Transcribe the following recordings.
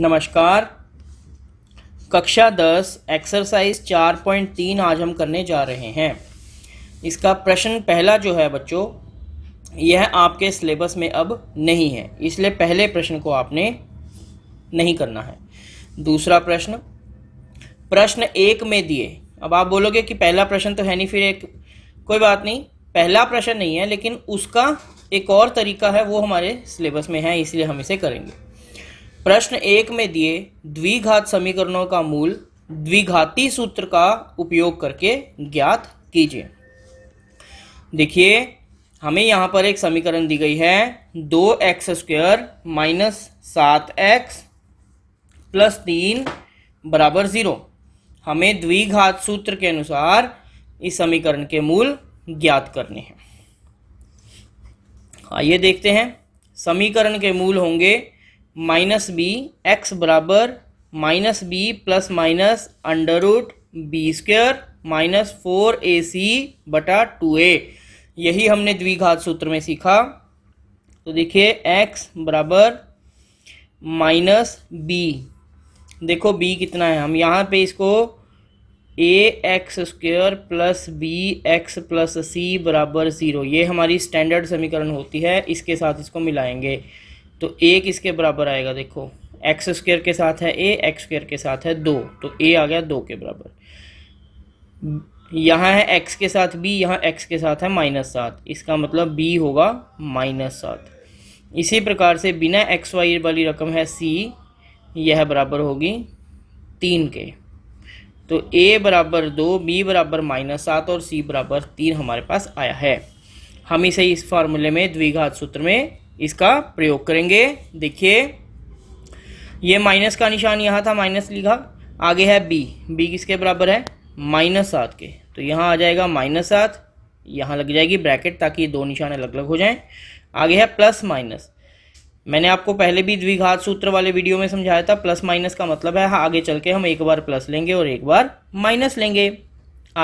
नमस्कार कक्षा दस एक्सरसाइज चार पॉइंट तीन आज हम करने जा रहे हैं इसका प्रश्न पहला जो है बच्चों यह आपके सिलेबस में अब नहीं है इसलिए पहले प्रश्न को आपने नहीं करना है दूसरा प्रश्न प्रश्न एक में दिए अब आप बोलोगे कि पहला प्रश्न तो है नहीं फिर एक कोई बात नहीं पहला प्रश्न नहीं है लेकिन उसका एक और तरीका है वो हमारे सिलेबस में है इसलिए हम इसे करेंगे प्रश्न एक में दिए द्विघात समीकरणों का मूल द्विघाती सूत्र का उपयोग करके ज्ञात कीजिए देखिए हमें यहाँ पर एक समीकरण दी गई है दो एक्स स्क्वेयर माइनस सात एक्स प्लस तीन बराबर ज़ीरो हमें द्विघात सूत्र के अनुसार इस समीकरण के मूल ज्ञात करने हैं आइए देखते हैं समीकरण के मूल होंगे माइनस बी एक्स बराबर minus b plus minus under root b square minus four a c बटा टू ए यही हमने द्विघात सूत्र में सीखा तो देखिए एक्स बराबर माइनस बी देखो बी कितना है हम यहाँ पे इसको a x square plus b x plus c बराबर ज़ीरो ये हमारी स्टैंडर्ड समीकरण होती है इसके साथ इसको मिलाएंगे तो ए किसके बराबर आएगा देखो एक्स स्क्र के साथ है ए एक्स स्क्र के साथ है दो तो ए आ गया दो के बराबर यहाँ है एक्स के साथ बी यहाँ एक्स के साथ है माइनस सात इसका मतलब बी होगा माइनस सात इसी प्रकार से बिना एक्स वाई वाली रकम है सी यह बराबर होगी तीन के तो ए बराबर दो बी बराबर माइनस सात और सी बराबर तीन हमारे पास आया है हम इसे इस फार्मूले में द्विघात सूत्र में इसका प्रयोग करेंगे देखिए ये माइनस का निशान यहाँ था माइनस लिखा आगे है बी बी किसके बराबर है माइनस सात के तो यहाँ आ जाएगा माइनस सात यहाँ लग जाएगी ब्रैकेट ताकि दो निशान अलग अलग हो जाएं आगे है प्लस माइनस मैंने आपको पहले भी द्विघात सूत्र वाले वीडियो में समझाया था प्लस माइनस का मतलब है हाँ, आगे चल के हम एक बार प्लस लेंगे और एक बार माइनस लेंगे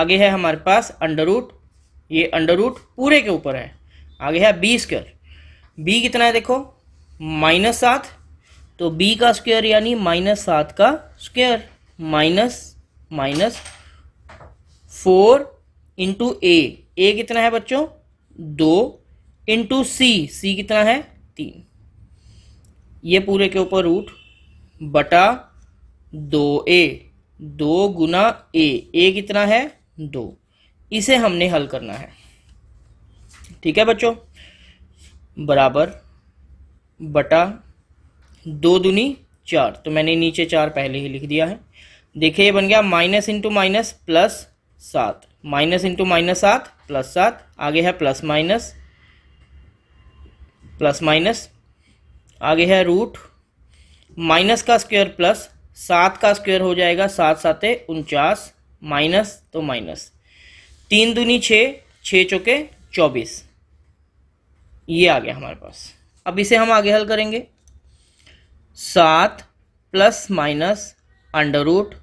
आगे है हमारे पास अंडर रूट ये अंडर रूट पूरे के ऊपर है आगे है बी स्क्वायर बी कितना है देखो माइनस सात तो बी का स्क्वायर यानी माइनस सात का square minus minus four into a a कितना है बच्चों दो इंटू सी सी कितना है तीन ये पूरे के ऊपर रूट बटा दो ए दो गुना ए ए कितना है दो इसे हमने हल करना है ठीक है बच्चों बराबर बटा दो दुनी चार तो मैंने नीचे चार पहले ही लिख दिया है देखिए ये बन गया माइनस इंटू माइनस प्लस सात माइनस इंटू माइनस सात प्लस सात आगे है प्लस माइनस प्लस माइनस आगे है रूट माइनस का स्क्वायर प्लस सात का स्क्वायर हो जाएगा सात साते उनचास माइनस तो माइनस तीन दूनी छः छः चौके चौबीस ये आ गया हमारे पास अब इसे हम आगे हल करेंगे सात प्लस माइनस अंडर रूट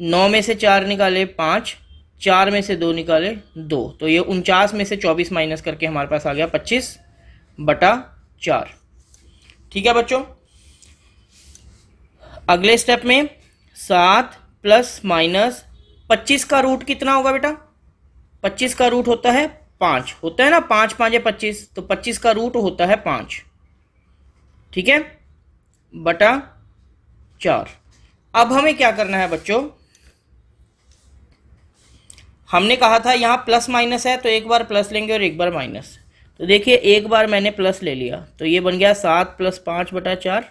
नौ में से चार निकाले पाँच चार में से दो निकाले दो तो ये उनचास में से चौबीस माइनस करके हमारे पास आ गया पच्चीस बटा चार ठीक है बच्चों अगले स्टेप में सात प्लस माइनस पच्चीस का रूट कितना होगा बेटा पच्चीस का रूट होता है पाँच होता है ना पाँच पाँच या पच्चीस तो पच्चीस का रूट होता है पाँच ठीक है बटा चार अब हमें क्या करना है बच्चों हमने कहा था यहाँ प्लस माइनस है तो एक बार प्लस लेंगे और एक बार माइनस तो देखिए एक बार मैंने प्लस ले लिया तो ये बन गया सात प्लस पाँच बटा चार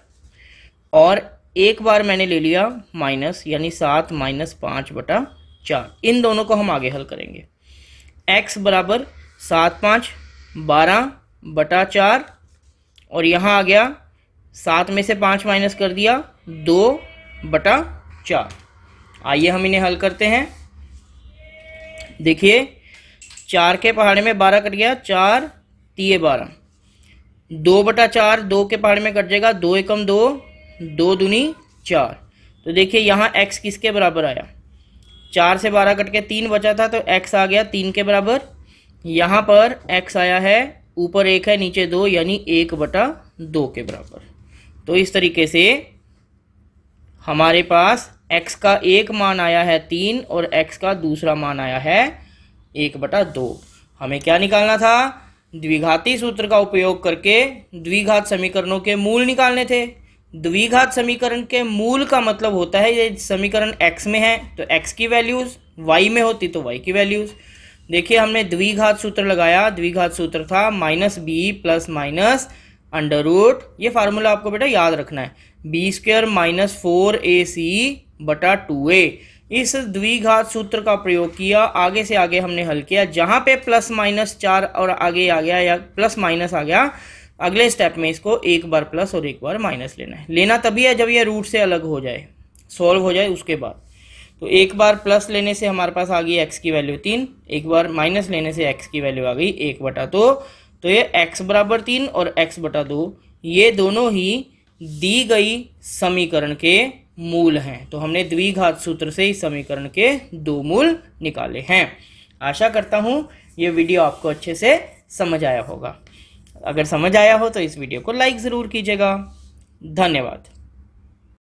और एक बार मैंने ले लिया माइनस यानी सात माइनस पाँच बटा चार इन दोनों को हम आगे हल करेंगे एक्स बराबर सात पाँच बारह बटा चार और यहाँ आ गया सात में से पाँच माइनस कर दिया दो बटा चार आइए हम इन्हें हल करते हैं देखिए चार के पहाड़े में बारह कट गया चार तीय बारह दो बटा चार दो के पहाड़ में कट जाएगा दो एकम दो दो दूनी चार तो देखिए यहाँ एक्स किसके बराबर आया चार से बारह कट के तीन बचा था तो एक्स आ गया तीन के बराबर यहाँ पर x आया है ऊपर एक है नीचे दो यानी एक बटा दो के बराबर तो इस तरीके से हमारे पास x का एक मान आया है तीन और x का दूसरा मान आया है एक बटा दो हमें क्या निकालना था द्विघाती सूत्र का उपयोग करके द्विघात समीकरणों के मूल निकालने थे द्विघात समीकरण के मूल का मतलब होता है ये समीकरण x में है तो x की वैल्यूज y में होती तो y की वैल्यूज़ देखिए हमने द्विघात सूत्र लगाया द्विघात सूत्र था minus b plus minus under root ये फार्मूला आपको बेटा याद रखना है b square minus four a c बटा टू ए इस द्विघात सूत्र का प्रयोग किया आगे से आगे हमने हल किया जहां पे प्लस माइनस चार और आगे आ गया या प्लस माइनस आ गया अगले स्टेप में इसको एक बार प्लस और एक बार माइनस लेना है लेना तभी है जब यह रूट से अलग हो जाए सॉल्व हो जाए उसके बाद तो एक बार प्लस लेने से हमारे पास आ गई एक्स की वैल्यू तीन एक बार माइनस लेने से एक्स की वैल्यू आ गई एक बटा दो तो ये एक्स बराबर तीन और एक्स बटा दो ये दोनों ही दी गई समीकरण के मूल हैं तो हमने द्विघात सूत्र से इस समीकरण के दो मूल निकाले हैं आशा करता हूँ ये वीडियो आपको अच्छे से समझ आया होगा अगर समझ आया हो तो इस वीडियो को लाइक ज़रूर कीजिएगा धन्यवाद